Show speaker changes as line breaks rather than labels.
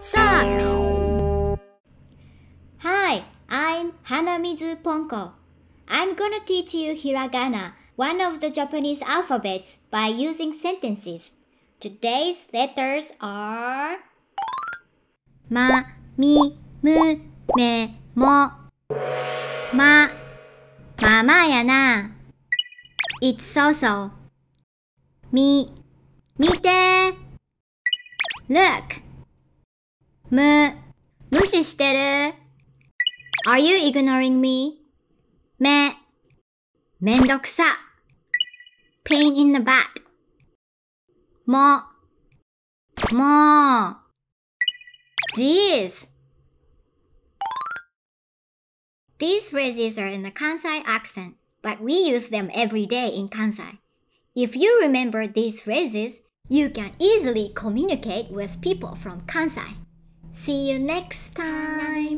socks. Hi, I'm Hanamizu Ponko. I'm gonna teach you hiragana, one of the Japanese alphabets, by using sentences. Today's letters are ma, mi, mu, me, mo. Ma, mama ya na. It's so so. Mi, mite. Look. Are you ignoring me? Pain in the butt. Geez. These phrases are in the Kansai accent, but we use them every day in Kansai. If you remember these phrases, you can easily communicate with people from Kansai. See you
next time!